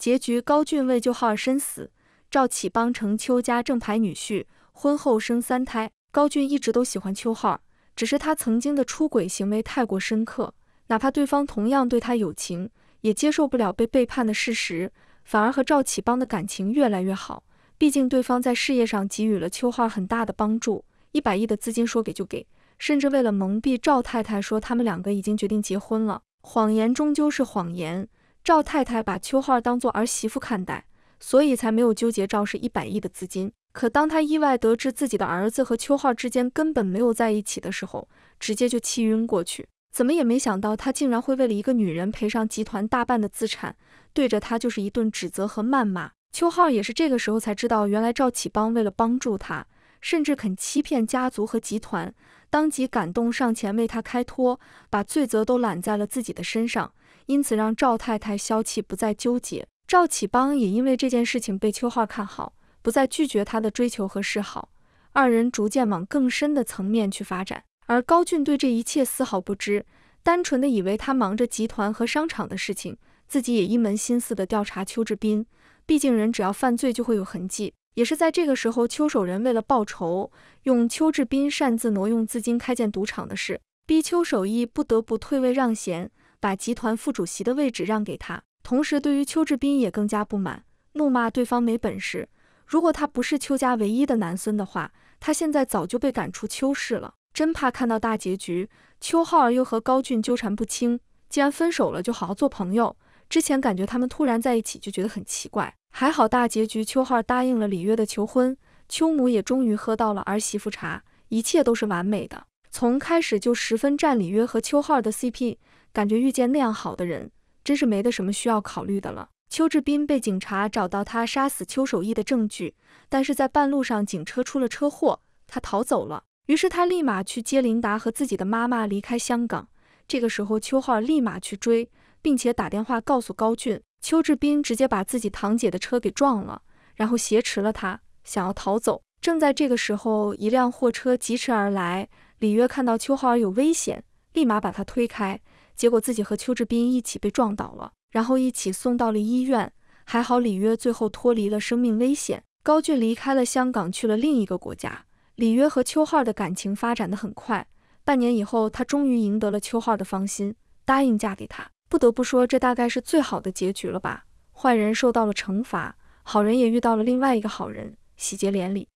结局，高俊为救浩儿身死。赵启邦成邱家正牌女婿，婚后生三胎。高俊一直都喜欢邱浩儿，只是他曾经的出轨行为太过深刻，哪怕对方同样对他有情，也接受不了被背叛的事实，反而和赵启邦的感情越来越好。毕竟对方在事业上给予了邱浩很大的帮助，一百亿的资金说给就给，甚至为了蒙蔽赵太太，说他们两个已经决定结婚了。谎言终究是谎言。赵太太把邱浩当做儿媳妇看待，所以才没有纠结赵氏一百亿的资金。可当她意外得知自己的儿子和邱浩之间根本没有在一起的时候，直接就气晕过去。怎么也没想到，他竟然会为了一个女人赔上集团大半的资产，对着他就是一顿指责和谩骂。邱浩也是这个时候才知道，原来赵启邦为了帮助他，甚至肯欺骗家族和集团，当即感动上前为他开脱，把罪责都揽在了自己的身上。因此，让赵太太消气，不再纠结。赵启邦也因为这件事情被邱浩看好，不再拒绝他的追求和示好，二人逐渐往更深的层面去发展。而高俊对这一切丝毫不知，单纯的以为他忙着集团和商场的事情，自己也一门心思的调查邱志斌。毕竟人只要犯罪就会有痕迹。也是在这个时候，邱守仁为了报仇，用邱志斌擅自挪用资金开建赌场的事，逼邱守义不得不退位让贤。把集团副主席的位置让给他，同时对于邱志斌也更加不满，怒骂对方没本事。如果他不是邱家唯一的男孙的话，他现在早就被赶出邱氏了。真怕看到大结局，邱浩儿又和高俊纠缠不清。既然分手了，就好好做朋友。之前感觉他们突然在一起就觉得很奇怪。还好大结局，邱浩答应了李约的求婚，邱母也终于喝到了儿媳妇茶，一切都是完美的。从开始就十分占李约和邱浩的 CP，感觉遇见那样好的人，真是没得什么需要考虑的了。邱志斌被警察找到他杀死邱守义的证据，但是在半路上警车出了车祸，他逃走了。于是他立马去接琳达和自己的妈妈离开香港。这个时候邱浩立马去追，并且打电话告诉高俊，邱志斌直接把自己堂姐的车给撞了，然后挟持了他，想要逃走。正在这个时候，一辆货车疾驰而来。李约看到邱浩儿有危险，立马把他推开，结果自己和邱志斌一起被撞倒了，然后一起送到了医院。还好李约最后脱离了生命危险。高俊离开了香港，去了另一个国家。李约和邱浩的感情发展得很快，半年以后，他终于赢得了邱浩的芳心，答应嫁给他。不得不说，这大概是最好的结局了吧？坏人受到了惩罚，好人也遇到了另外一个好人，喜结连理。